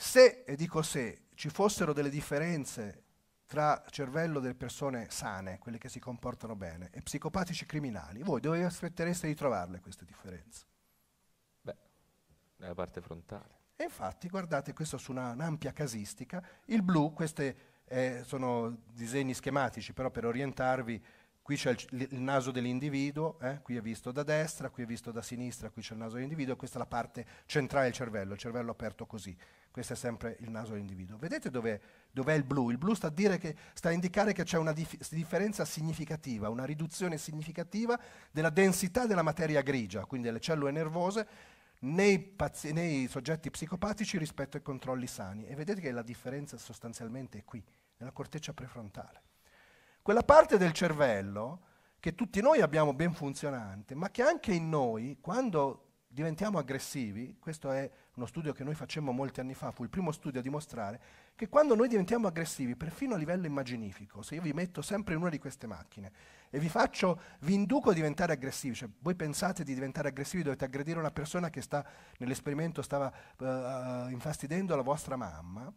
Se, e dico se, ci fossero delle differenze tra cervello delle persone sane, quelle che si comportano bene, e psicopatici criminali, voi dove vi aspettereste di trovarle queste differenze? Beh, nella parte frontale. E infatti, guardate, questo su una, un'ampia casistica, il blu, questi eh, sono disegni schematici, però per orientarvi, qui c'è il, il naso dell'individuo, eh? qui è visto da destra, qui è visto da sinistra, qui c'è il naso dell'individuo, e questa è la parte centrale del cervello, il cervello aperto così, questo è sempre il naso dell'individuo. Vedete dov'è, dov'è il blu? Il blu sta a, che, sta a indicare che c'è una dif- differenza significativa, una riduzione significativa della densità della materia grigia, quindi delle cellule nervose, nei, pazi- nei soggetti psicopatici rispetto ai controlli sani. E vedete che la differenza sostanzialmente è qui, nella corteccia prefrontale quella parte del cervello che tutti noi abbiamo ben funzionante, ma che anche in noi, quando diventiamo aggressivi, questo è uno studio che noi facemmo molti anni fa, fu il primo studio a dimostrare, che quando noi diventiamo aggressivi, perfino a livello immaginifico, se io vi metto sempre in una di queste macchine e vi faccio, vi induco a diventare aggressivi, cioè voi pensate di diventare aggressivi, dovete aggredire una persona che sta, nell'esperimento stava uh, infastidendo la vostra mamma,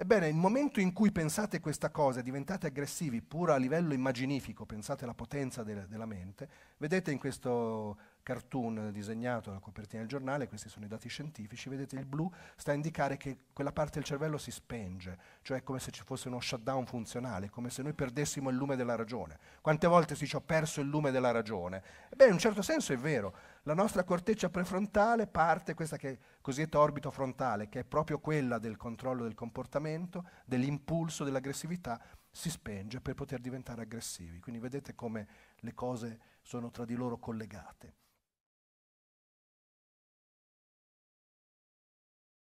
Ebbene, il momento in cui pensate questa cosa e diventate aggressivi, pur a livello immaginifico, pensate alla potenza de- della mente, vedete in questo cartoon disegnato, la copertina del giornale, questi sono i dati scientifici, vedete il blu sta a indicare che quella parte del cervello si spenge, cioè è come se ci fosse uno shutdown funzionale, come se noi perdessimo il lume della ragione. Quante volte si dice ho perso il lume della ragione? Beh, in un certo senso è vero, la nostra corteccia prefrontale parte, questa che è cosiddetta orbito frontale, che è proprio quella del controllo del comportamento, dell'impulso, dell'aggressività, si spenge per poter diventare aggressivi. Quindi vedete come le cose sono tra di loro collegate.